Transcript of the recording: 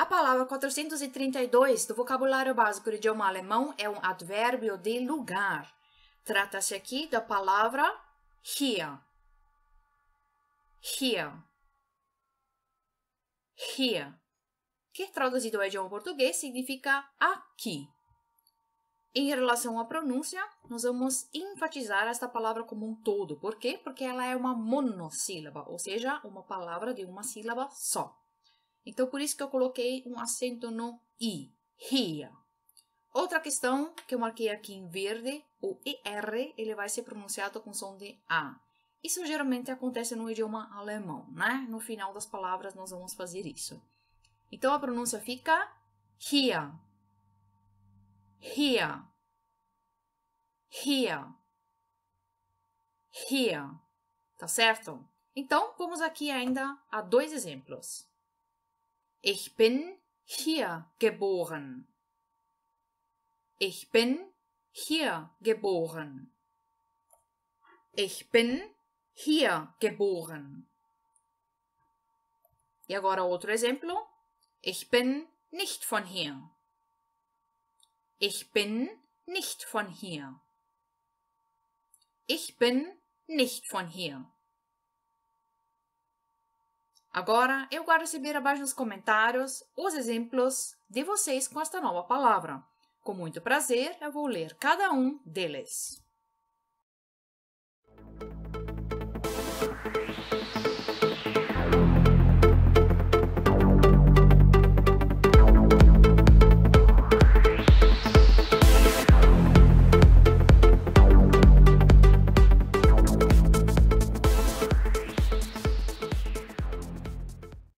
A palavra 432 do vocabulário básico do idioma alemão é um advérbio de lugar. Trata-se aqui da palavra hier. Hier. Here, que é traduzido ao idioma português significa aqui. Em relação à pronúncia, nós vamos enfatizar esta palavra como um todo. Por quê? Porque ela é uma monossílaba, ou seja, uma palavra de uma sílaba só. Então, por isso que eu coloquei um acento no i, ria. Outra questão que eu marquei aqui em verde, o ER, ele vai ser pronunciado com som de A. Isso geralmente acontece no idioma alemão, né? No final das palavras nós vamos fazer isso. Então a pronúncia fica Ria. Ria. Ria. Ria. tá certo? Então vamos aqui ainda a dois exemplos. Ich bin hier geboren. Ich bin hier geboren. Ich bin hier geboren. E agora outro exemplo. Ich bin nicht von hier. Ich bin nicht von hier. Ich bin nicht von hier. Agora, eu quero receber abaixo nos comentários os exemplos de vocês com esta nova palavra. Com muito prazer, eu vou ler cada um deles.